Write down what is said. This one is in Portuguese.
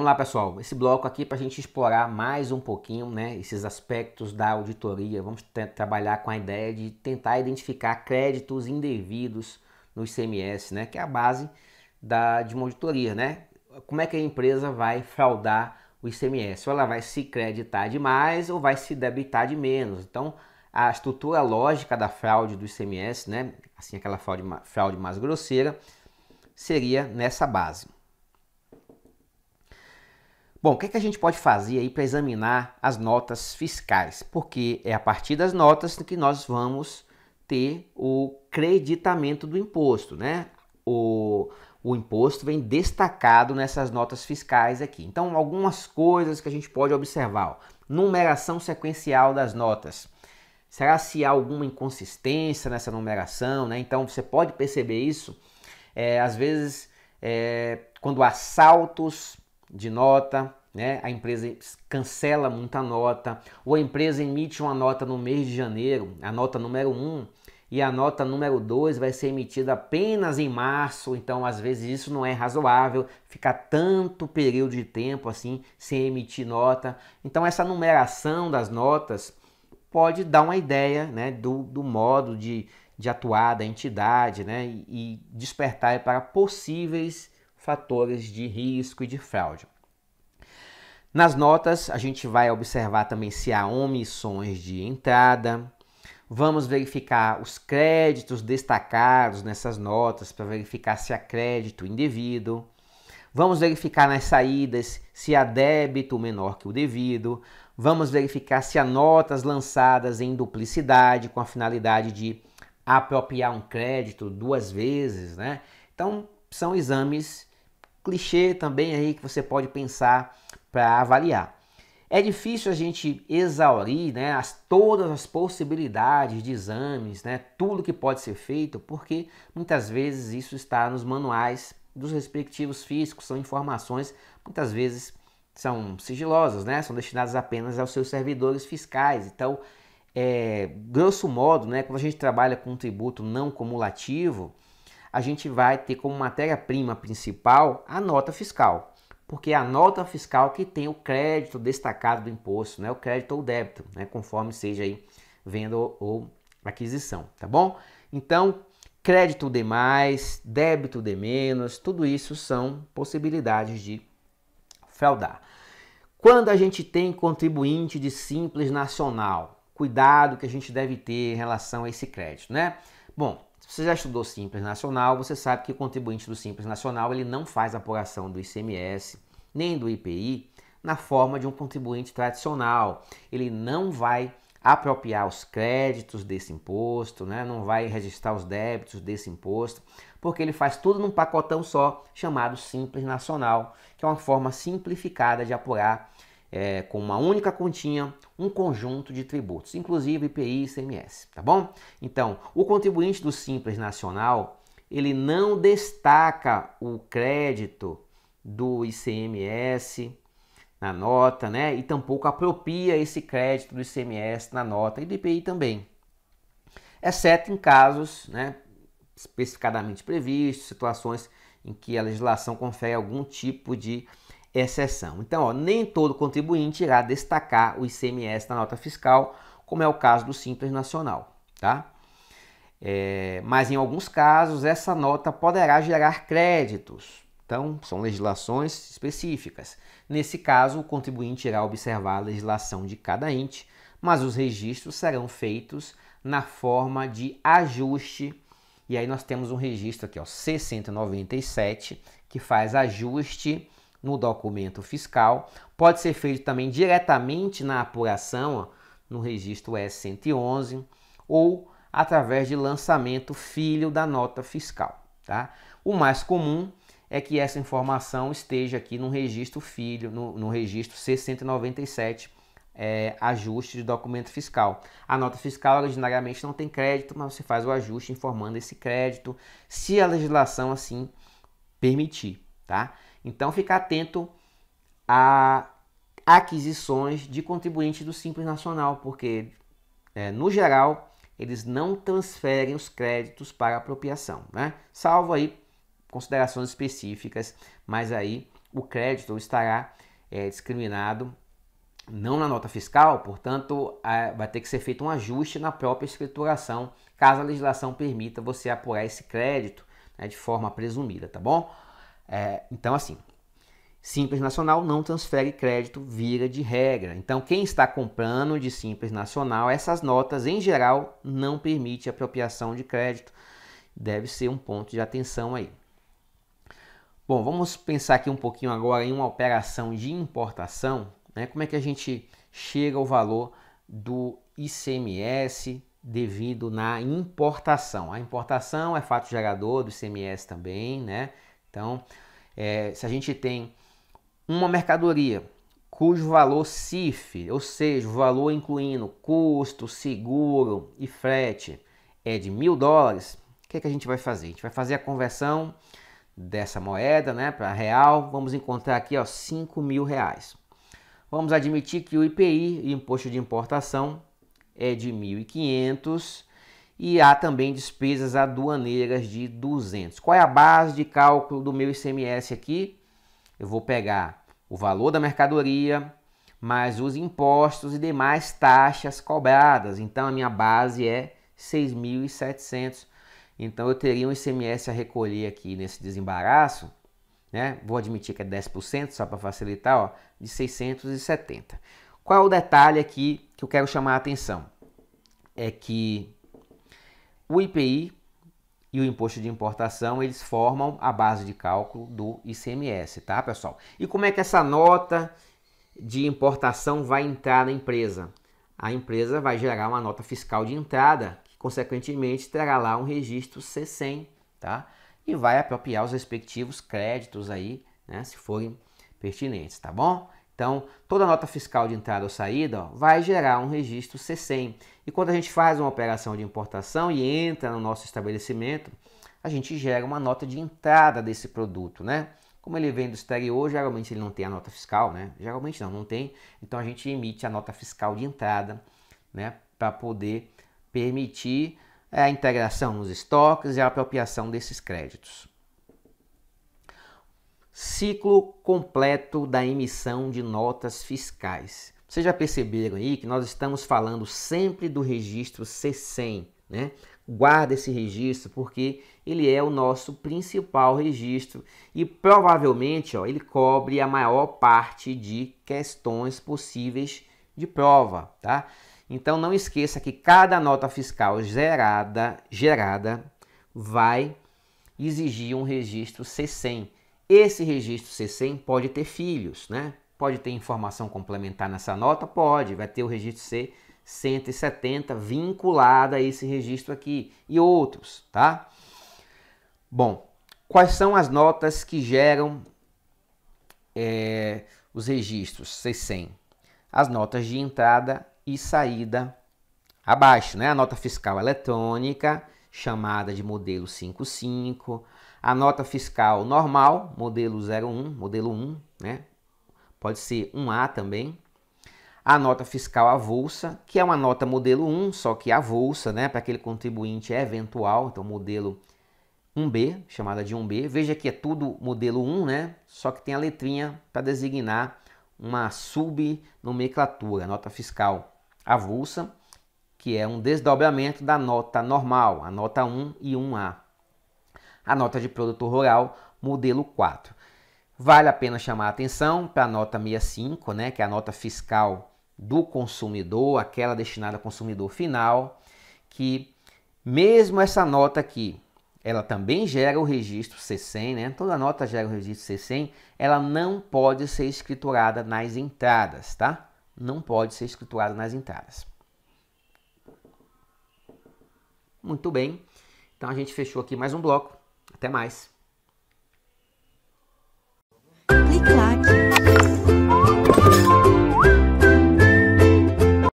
Vamos lá, pessoal. Esse bloco aqui é para a gente explorar mais um pouquinho né, esses aspectos da auditoria. Vamos trabalhar com a ideia de tentar identificar créditos indevidos no ICMS, né, que é a base da, de uma auditoria. Né? Como é que a empresa vai fraudar o ICMS? Ou ela vai se creditar demais ou vai se debitar de menos. Então, a estrutura lógica da fraude do ICMS, né, assim aquela fraude, fraude mais grosseira, seria nessa base. Bom, o que, é que a gente pode fazer aí para examinar as notas fiscais? Porque é a partir das notas que nós vamos ter o creditamento do imposto, né? O, o imposto vem destacado nessas notas fiscais aqui. Então, algumas coisas que a gente pode observar. Ó. Numeração sequencial das notas. Será se há alguma inconsistência nessa numeração? Né? Então, você pode perceber isso. É, às vezes, é, quando há saltos de nota, né? A empresa cancela muita nota, ou a empresa emite uma nota no mês de janeiro, a nota número 1, um, e a nota número 2 vai ser emitida apenas em março, então às vezes isso não é razoável, ficar tanto período de tempo assim sem emitir nota. Então essa numeração das notas pode dar uma ideia né, do, do modo de, de atuar da entidade né, e despertar para possíveis fatores de risco e de fraude. Nas notas, a gente vai observar também se há omissões de entrada. Vamos verificar os créditos destacados nessas notas para verificar se há crédito indevido. Vamos verificar nas saídas se há débito menor que o devido. Vamos verificar se há notas lançadas em duplicidade com a finalidade de apropriar um crédito duas vezes, né? Então, são exames clichê também aí que você pode pensar para avaliar. É difícil a gente exaurir né, as, todas as possibilidades de exames, né, tudo que pode ser feito, porque muitas vezes isso está nos manuais dos respectivos físicos, são informações muitas vezes são sigilosas, né, são destinadas apenas aos seus servidores fiscais. Então, é, grosso modo, né, quando a gente trabalha com um tributo não cumulativo, a gente vai ter como matéria-prima principal a nota fiscal, porque é a nota fiscal que tem o crédito destacado do imposto, né? o crédito ou débito, né? conforme seja aí venda ou aquisição, tá bom? Então, crédito de mais, débito de menos, tudo isso são possibilidades de fraudar. Quando a gente tem contribuinte de simples nacional, cuidado que a gente deve ter em relação a esse crédito, né? Bom, você já estudou Simples Nacional, você sabe que o contribuinte do Simples Nacional ele não faz apuração do ICMS nem do IPI na forma de um contribuinte tradicional. Ele não vai apropriar os créditos desse imposto, né? não vai registrar os débitos desse imposto, porque ele faz tudo num pacotão só chamado Simples Nacional, que é uma forma simplificada de apurar é, com uma única continha, um conjunto de tributos, inclusive IPI e ICMS, tá bom? Então, o contribuinte do Simples Nacional, ele não destaca o crédito do ICMS na nota, né? E tampouco apropria esse crédito do ICMS na nota e do IPI também. Exceto em casos, né, especificadamente previstos, situações em que a legislação confere algum tipo de exceção. Então, ó, nem todo contribuinte irá destacar o ICMS na nota fiscal, como é o caso do Simples Nacional, tá? É, mas em alguns casos, essa nota poderá gerar créditos. Então, são legislações específicas. Nesse caso, o contribuinte irá observar a legislação de cada ente, mas os registros serão feitos na forma de ajuste. E aí nós temos um registro aqui, ó, C197, que faz ajuste no documento fiscal, pode ser feito também diretamente na apuração, no registro S111, ou através de lançamento filho da nota fiscal. Tá? O mais comum é que essa informação esteja aqui no registro filho, no, no registro C197, é, ajuste de documento fiscal. A nota fiscal originariamente não tem crédito, mas você faz o ajuste informando esse crédito, se a legislação assim permitir tá? Então fica atento a aquisições de contribuintes do Simples Nacional, porque é, no geral eles não transferem os créditos para apropriação, né? Salvo aí considerações específicas, mas aí o crédito estará é, discriminado não na nota fiscal, portanto, vai ter que ser feito um ajuste na própria escrituração, caso a legislação permita você apurar esse crédito né, de forma presumida, tá bom? É, então, assim, Simples Nacional não transfere crédito vira de regra. Então, quem está comprando de Simples Nacional, essas notas em geral não permite apropriação de crédito. Deve ser um ponto de atenção aí. Bom, vamos pensar aqui um pouquinho agora em uma operação de importação. Né? Como é que a gente chega ao valor do ICMS devido na importação? A importação é fato gerador do ICMS também, né? Então, é, se a gente tem uma mercadoria cujo valor CIF, ou seja, o valor incluindo custo, seguro e frete, é de mil dólares, o que, é que a gente vai fazer? A gente vai fazer a conversão dessa moeda né, para real, vamos encontrar aqui ó, 5 mil reais. Vamos admitir que o IPI, o Imposto de Importação, é de 1.500 e há também despesas aduaneiras de 200. Qual é a base de cálculo do meu ICMS aqui? Eu vou pegar o valor da mercadoria mais os impostos e demais taxas cobradas. Então a minha base é 6.700. Então eu teria um ICMS a recolher aqui nesse desembaraço né? Vou admitir que é 10%, só para facilitar, ó, de 670. Qual é o detalhe aqui que eu quero chamar a atenção? É que o IPI e o imposto de importação, eles formam a base de cálculo do ICMS, tá, pessoal? E como é que essa nota de importação vai entrar na empresa? A empresa vai gerar uma nota fiscal de entrada, que consequentemente terá lá um registro C100, tá? E vai apropriar os respectivos créditos aí, né, se forem pertinentes, tá bom? Então, toda nota fiscal de entrada ou saída ó, vai gerar um registro C100 e quando a gente faz uma operação de importação e entra no nosso estabelecimento, a gente gera uma nota de entrada desse produto, né? Como ele vem do exterior, geralmente ele não tem a nota fiscal, né? Geralmente não, não tem. Então a gente emite a nota fiscal de entrada, né? Para poder permitir a integração nos estoques e a apropriação desses créditos. Ciclo completo da emissão de notas fiscais. Vocês já perceberam aí que nós estamos falando sempre do registro C100, né? Guarda esse registro porque ele é o nosso principal registro e provavelmente ó, ele cobre a maior parte de questões possíveis de prova, tá? Então não esqueça que cada nota fiscal gerada, gerada vai exigir um registro C100. Esse registro C100 pode ter filhos, né? Pode ter informação complementar nessa nota? Pode, vai ter o registro C 170 vinculado a esse registro aqui e outros, tá? Bom, quais são as notas que geram é, os registros C100? As notas de entrada e saída abaixo, né? A nota fiscal eletrônica, chamada de modelo 55, a nota fiscal normal, modelo 01, modelo 1, né? pode ser um A também. A nota fiscal avulsa, que é uma nota modelo 1, só que avulsa, né, para aquele contribuinte eventual, então modelo 1B, chamada de 1B. Veja que é tudo modelo 1, né? Só que tem a letrinha para designar uma subnomenclatura, nota fiscal avulsa, que é um desdobramento da nota normal, a nota 1 e 1A. A nota de produtor rural, modelo 4. Vale a pena chamar a atenção para a nota 65, né, que é a nota fiscal do consumidor, aquela destinada ao consumidor final, que mesmo essa nota aqui, ela também gera o registro C100, né? Toda nota gera o registro C100, ela não pode ser escriturada nas entradas, tá? Não pode ser escriturada nas entradas. Muito bem. Então a gente fechou aqui mais um bloco. Até mais. Click,